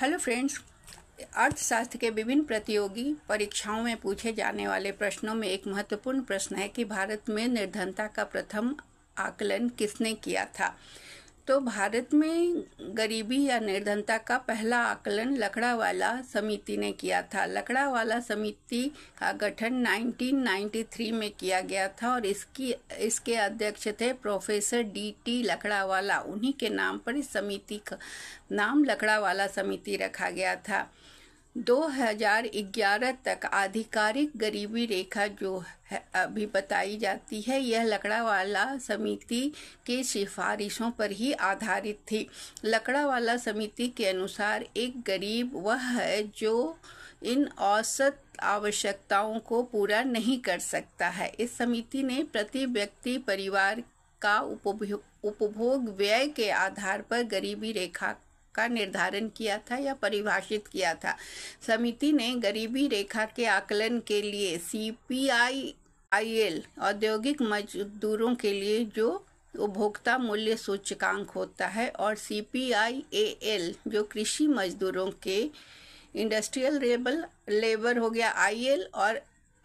hello friends अर्थशास्त्र के विभिन्न प्रतियोगी परीक्षाओं में पूछे जाने वाले प्रश्नों में एक महत्वपूर्ण प्रश्न है कि भारत में निर्धनता का प्रथम आकलन किसने किया था तो भारत में गरीबी या निर्धनता का पहला आकलन लकड़ावाला समिति ने किया था लकड़ावाला समिति का गठन 1993 में किया गया था और इसकी इसके अध्यक्ष थे प्रोफेसर डी टी लकड़ावाला उन्हीं के नाम पर इस समिति का नाम लकड़ावाला समिति रखा गया था 2011 तक आधिकारिक गरीबी रेखा जो अभी बताई जाती है यह लकड़ावाला समिति की सिफारिशों पर ही आधारित थी लकड़ावाला समिति के अनुसार एक गरीब वह है जो इन औसत आवश्यकताओं को पूरा नहीं कर सकता है इस समिति ने प्रति व्यक्ति परिवार का उपभोग उपभोग व्यय के आधार पर गरीबी रेखा का निर्धारण किया था या परिभाषित किया था समिति ने गरीबी रेखा के आकलन के लिए C P I I L औद्योगिक मजदूरों के लिए जो उपभोक्ता मूल्य सूचकांक होता है और C P I A L जो कृषि मजदूरों के इंडस्ट्रियल लेबल लेबर हो गया आई एल और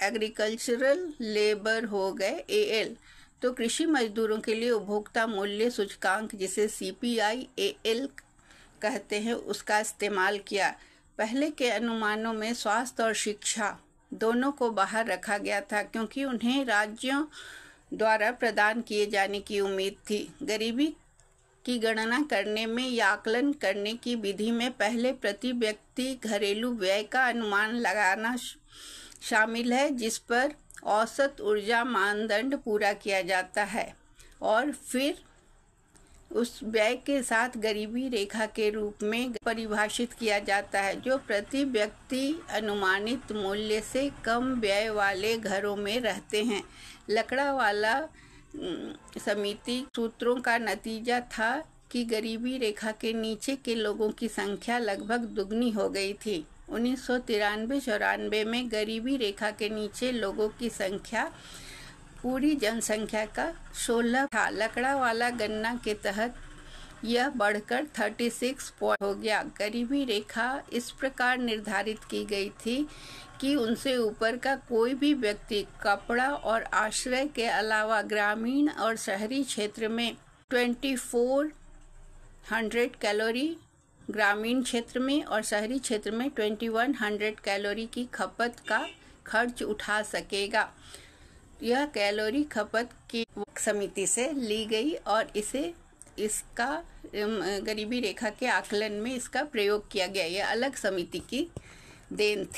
एग्रीकल्चरल लेबर हो गए ए एल तो कृषि मजदूरों के लिए उपभोक्ता मूल्य सूचकांक जिसे C P I A L कहते हैं उसका इस्तेमाल किया पहले के अनुमानों में स्वास्थ्य और शिक्षा दोनों को बाहर रखा गया था क्योंकि उन्हें राज्यों द्वारा प्रदान किए जाने की उम्मीद थी गरीबी की गणना करने में या आकलन करने की विधि में पहले प्रति व्यक्ति घरेलू व्यय का अनुमान लगाना शामिल है जिस पर औसत ऊर्जा मानदंड पूरा किया जाता है और फिर उस व्यय के साथ गरीबी रेखा के रूप में परिभाषित किया जाता है जो प्रति व्यक्ति अनुमानित मूल्य से कम व्यय वाले घरों में रहते हैं लकड़ा वाला समिति सूत्रों का नतीजा था कि गरीबी रेखा के नीचे के लोगों की संख्या लगभग दुगनी हो गई थी उन्नीस सौ तिरानवे चौरानवे में गरीबी रेखा के नीचे लोगों की संख्या पूरी जनसंख्या का 16 था लकड़ा वाला गन्ना के तहत यह बढ़कर 36 पॉइंट हो गया गरीबी रेखा इस प्रकार निर्धारित की गई थी कि उनसे ऊपर का कोई भी व्यक्ति कपड़ा और आश्रय के अलावा ग्रामीण और शहरी क्षेत्र में 2400 कैलोरी ग्रामीण क्षेत्र में और शहरी क्षेत्र में 2100 कैलोरी की खपत का खर्च उठा सकेगा यह कैलोरी खपत की समिति से ली गई और इसे इसका गरीबी रेखा के आकलन में इसका प्रयोग किया गया यह अलग समिति की देन थी